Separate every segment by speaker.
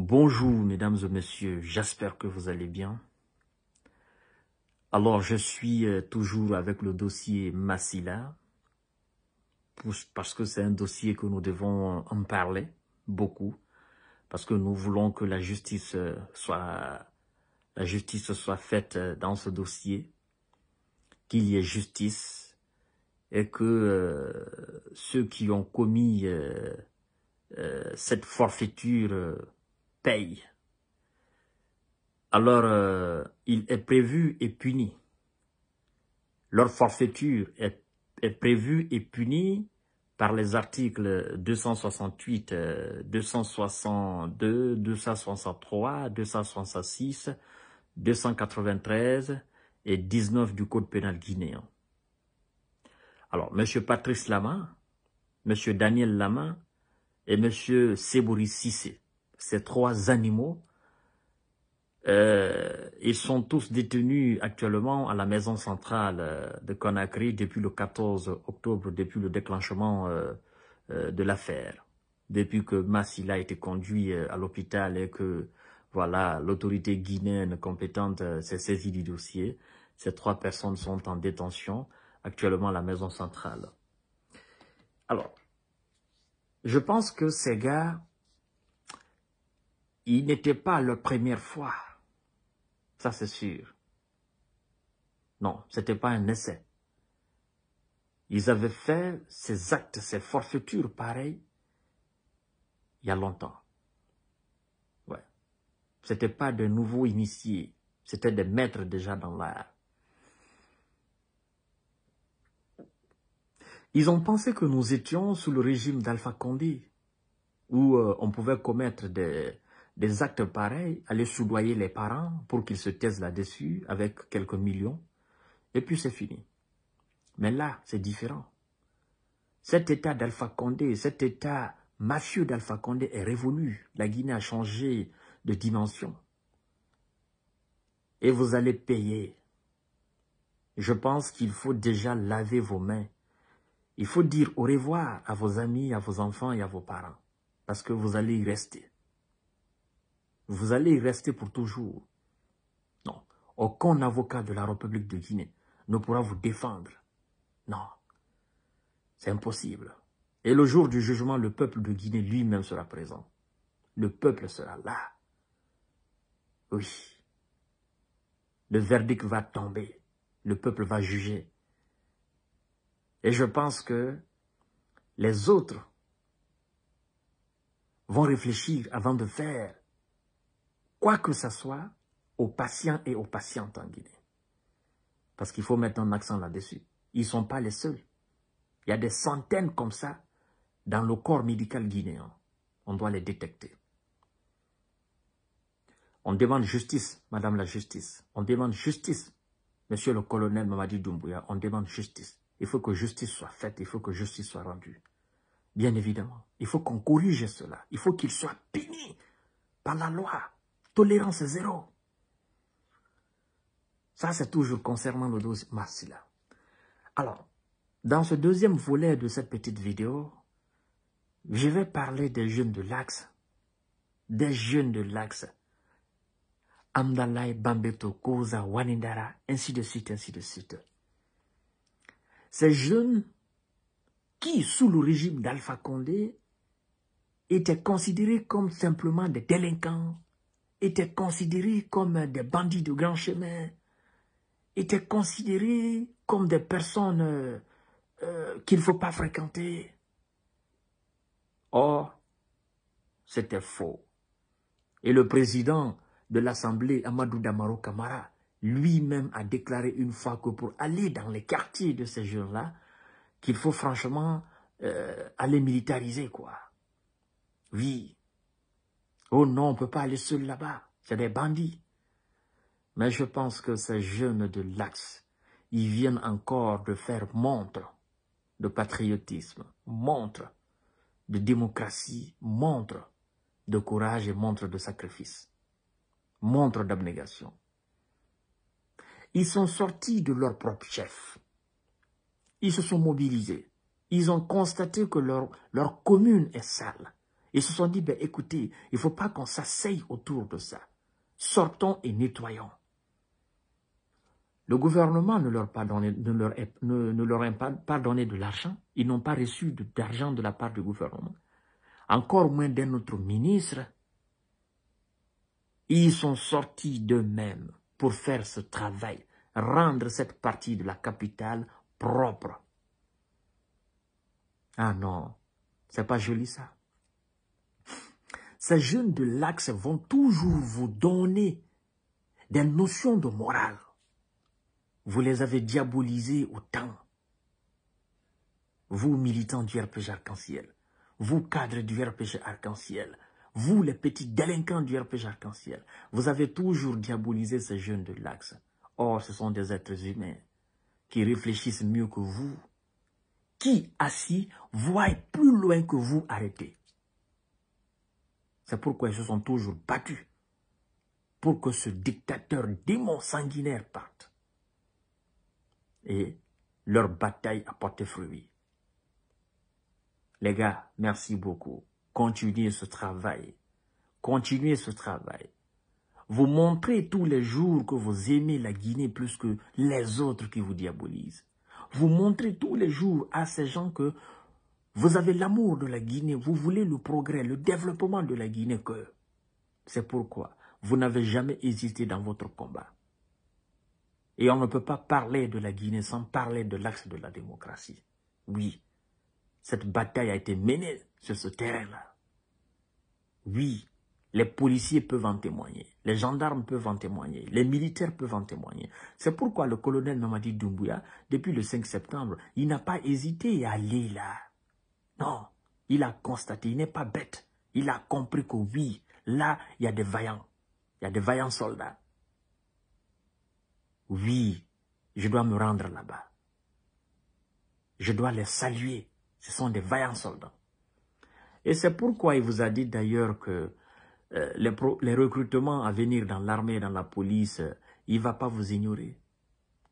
Speaker 1: Bonjour mesdames et messieurs, j'espère que vous allez bien. Alors je suis euh, toujours avec le dossier Massila, parce que c'est un dossier que nous devons en parler beaucoup, parce que nous voulons que la justice euh, soit, la justice soit faite euh, dans ce dossier, qu'il y ait justice et que ceux qui ont commis cette forfaiture alors euh, il est prévu et puni. Leur forfaiture est, est prévue et punie par les articles 268, 262, 263, 266, 293 et 19 du Code pénal guinéen. Alors, M. Patrice Lama, M. Daniel Lama et M. Sebouri Sissé ces trois animaux, euh, ils sont tous détenus actuellement à la maison centrale euh, de Conakry depuis le 14 octobre, depuis le déclenchement euh, de l'affaire. Depuis que Massila a été conduit à l'hôpital et que voilà l'autorité guinéenne compétente s'est saisie du dossier, ces trois personnes sont en détention actuellement à la maison centrale. Alors, je pense que ces gars il n'était pas leur première fois. Ça, c'est sûr. Non, c'était pas un essai. Ils avaient fait ces actes, ces forfaitures pareilles, il y a longtemps. Ouais. C'était pas de nouveaux initiés. C'était des maîtres déjà dans l'art. Ils ont pensé que nous étions sous le régime d'Alpha Condé, où euh, on pouvait commettre des, des actes pareils, aller soudoyer les parents pour qu'ils se taisent là-dessus avec quelques millions, et puis c'est fini. Mais là, c'est différent. Cet état d'Alpha Condé, cet état mafieux d'Alpha Condé est révolu. La Guinée a changé de dimension. Et vous allez payer. Je pense qu'il faut déjà laver vos mains. Il faut dire au revoir à vos amis, à vos enfants et à vos parents. Parce que vous allez y rester vous allez y rester pour toujours. Non, aucun avocat de la République de Guinée ne pourra vous défendre. Non, c'est impossible. Et le jour du jugement, le peuple de Guinée lui-même sera présent. Le peuple sera là. Oui. Le verdict va tomber. Le peuple va juger. Et je pense que les autres vont réfléchir avant de faire quoi que ce soit aux patients et aux patientes en Guinée. Parce qu'il faut mettre un accent là-dessus. Ils ne sont pas les seuls. Il y a des centaines comme ça dans le corps médical guinéen. On doit les détecter. On demande justice, Madame la Justice. On demande justice, Monsieur le Colonel Mamadi Doumbouya. On demande justice. Il faut que justice soit faite. Il faut que justice soit rendue. Bien évidemment, il faut qu'on corrige cela. Il faut qu'il soit puni par la loi. Tolérance zéro. Ça, c'est toujours concernant le dossier Marsilla. Alors, dans ce deuxième volet de cette petite vidéo, je vais parler des jeunes de l'Axe, des jeunes de l'Axe, Amdalai, Bambeto, Koza, Wanindara, ainsi de suite, ainsi de suite. Ces jeunes qui, sous le régime d'Alpha Condé, étaient considérés comme simplement des délinquants, étaient considérés comme des bandits de grand chemin, étaient considérés comme des personnes euh, euh, qu'il ne faut pas fréquenter. Or, c'était faux. Et le président de l'Assemblée, Amadou Damaro Kamara, lui-même a déclaré une fois que pour aller dans les quartiers de ces gens là qu'il faut franchement euh, aller militariser, quoi. Oui, Oh non, on ne peut pas aller seul là-bas. C'est des bandits. Mais je pense que ces jeunes de l'Axe, ils viennent encore de faire montre de patriotisme, montre de démocratie, montre de courage et montre de sacrifice, montre d'abnégation. Ils sont sortis de leur propre chef. Ils se sont mobilisés. Ils ont constaté que leur, leur commune est sale. Ils se sont dit, ben, écoutez, il ne faut pas qu'on s'asseye autour de ça. Sortons et nettoyons. Le gouvernement ne leur, leur, ne, leur a pas donné de l'argent. Ils n'ont pas reçu d'argent de, la part du gouvernement. Encore moins d'un autre ministre. Ils sont sortis d'eux-mêmes pour faire ce travail, rendre cette partie de la capitale propre. Ah non, c'est pas joli ça ces jeunes de l'axe vont toujours vous donner des notions de morale. Vous les avez diabolisés autant. Vous, militants du RPG Arc-en-Ciel, vous, cadres du RPG Arc-en-Ciel, vous, les petits délinquants du RPG Arc-en-Ciel, vous avez toujours diabolisé ces jeunes de l'axe. Or, ce sont des êtres humains qui réfléchissent mieux que vous, qui, assis, voient plus loin que vous arrêtez. C'est pourquoi ils se sont toujours battus pour que ce dictateur démon sanguinaire parte. Et leur bataille a porté fruit. Les gars, merci beaucoup. Continuez ce travail. Continuez ce travail. Vous montrez tous les jours que vous aimez la Guinée plus que les autres qui vous diabolisent. Vous montrez tous les jours à ces gens que vous avez l'amour de la Guinée, vous voulez le progrès, le développement de la Guinée. C'est pourquoi vous n'avez jamais hésité dans votre combat. Et on ne peut pas parler de la Guinée sans parler de l'axe de la démocratie. Oui, cette bataille a été menée sur ce terrain-là. Oui, les policiers peuvent en témoigner, les gendarmes peuvent en témoigner, les militaires peuvent en témoigner. C'est pourquoi le colonel Mamadi Doumbouya, depuis le 5 septembre, il n'a pas hésité à aller là. Non, il a constaté, il n'est pas bête. Il a compris que oui, là, il y a des vaillants. Il y a des vaillants soldats. Oui, je dois me rendre là-bas. Je dois les saluer. Ce sont des vaillants soldats. Et c'est pourquoi il vous a dit d'ailleurs que euh, les, recrutements à venir dans l'armée, dans la police, euh, il ne va pas vous ignorer.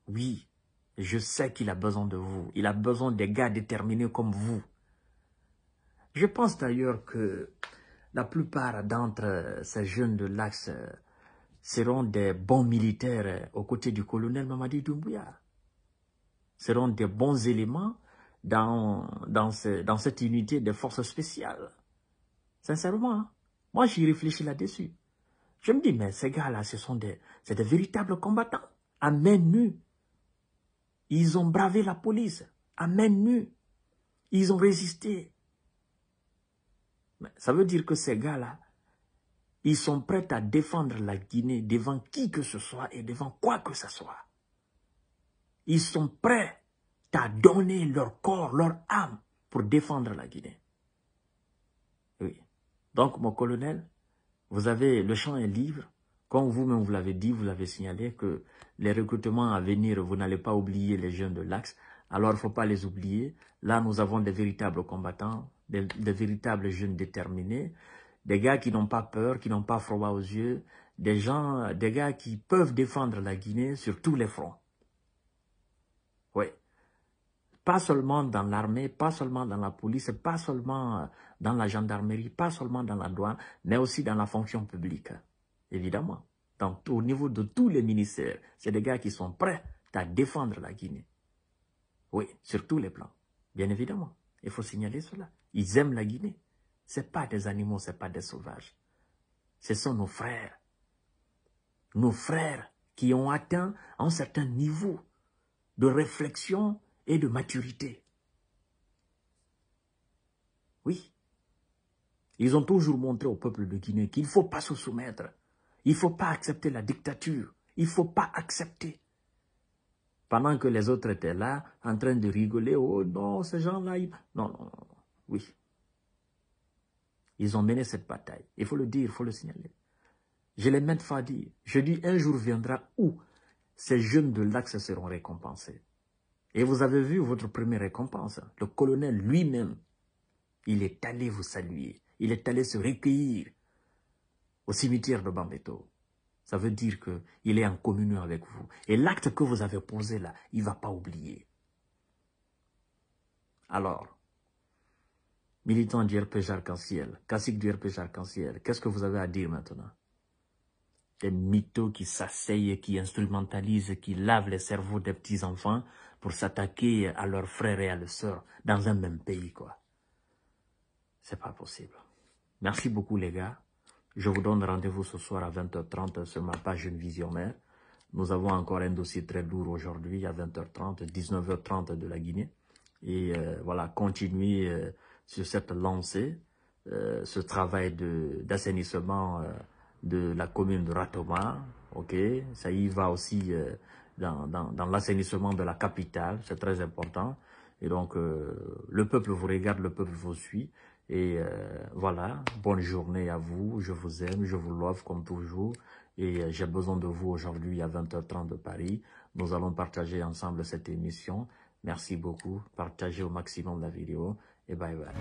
Speaker 1: Oui, je sais qu'il a besoin de vous. Il a besoin des gars déterminés comme vous. Je pense d'ailleurs que la plupart d'entre ces jeunes de l'Axe euh, seront des bons militaires euh, aux côtés du colonel Mamadi Doumbouya, seront des bons éléments dans, dans, cette unité des forces spéciales. Sincèrement, hein. moi j'y réfléchis là-dessus. Je me dis, mais ces gars-là, ce sont des, des véritables combattants, à main nue. Ils ont bravé la police, à main nue. Ils ont résisté ça veut dire que ces gars-là, ils sont prêts à défendre la Guinée devant qui que ce soit et devant quoi que ce soit. Ils sont prêts à donner leur corps, leur âme pour défendre la Guinée. Oui. Donc, mon colonel, vous avez, le champ est libre. Comme vous-même vous, vous l'avez dit, vous l'avez signalé, que les recrutements à venir, vous n'allez pas oublier les jeunes de l'Axe. Alors, il ne faut pas les oublier. Là, nous avons des véritables combattants de véritables jeunes déterminés, des gars qui n'ont pas peur, qui n'ont pas froid aux yeux, des gens, des gars qui peuvent défendre la Guinée sur tous les fronts. Oui. Pas seulement dans l'armée, pas seulement dans la police, pas seulement dans la gendarmerie, pas seulement dans la douane, mais aussi dans la fonction publique, évidemment. Donc, au niveau de tous les ministères, c'est des gars qui sont prêts à défendre la Guinée. Oui, sur tous les plans, bien évidemment. Il faut signaler cela. Ils aiment la Guinée. Ce pas des animaux, ce pas des sauvages. Ce sont nos frères. Nos frères qui ont atteint un certain niveau de réflexion et de maturité. Oui. Ils ont toujours montré au peuple de Guinée qu'il ne faut pas se soumettre. Il ne faut pas accepter la dictature. Il ne faut pas accepter. Pendant que les autres étaient là, en train de rigoler, oh non, ces gens-là, non, non, non. Oui. Ils ont mené cette bataille. Il faut le dire, il faut le signaler. Je l'ai même fois dit. Je dis, un jour viendra où ces jeunes de l'Axe seront récompensés. Et vous avez vu votre première récompense. Le colonel lui-même, il est allé vous saluer. Il est allé se recueillir au cimetière de Bambeto. Ça veut dire qu'il est en communion avec vous. Et l'acte que vous avez posé là, il ne va pas oublier. Alors, militant du RPJ Arc-en-Ciel, classique du RPJ Arc-en-Ciel, qu'est-ce que vous avez à dire maintenant Des mythos qui s'asseyent, qui instrumentalisent, qui lavent les cerveaux des petits-enfants pour s'attaquer à leurs frères et à leurs sœurs dans un même pays, quoi. C'est pas possible. Merci beaucoup, les gars. Je vous donne rendez-vous ce soir à 20h30 sur ma page Une Visionnaire. Nous avons encore un dossier très lourd aujourd'hui à 20h30, 19h30 de la Guinée. Et euh, voilà, continuez... Euh, sur cette lancée, euh, ce travail d'assainissement euh, de, la commune de Ratoma. Ok, ça y va aussi euh, dans, l'assainissement de la capitale, c'est très important. Et donc, le peuple vous regarde, le peuple vous suit. Et voilà, bonne journée à vous. Je vous aime, je vous love comme toujours. Et j'ai besoin de vous aujourd'hui à 20h30 de Paris. Nous allons partager ensemble cette émission. Merci beaucoup. Partagez au maximum la vidéo. Bye bye.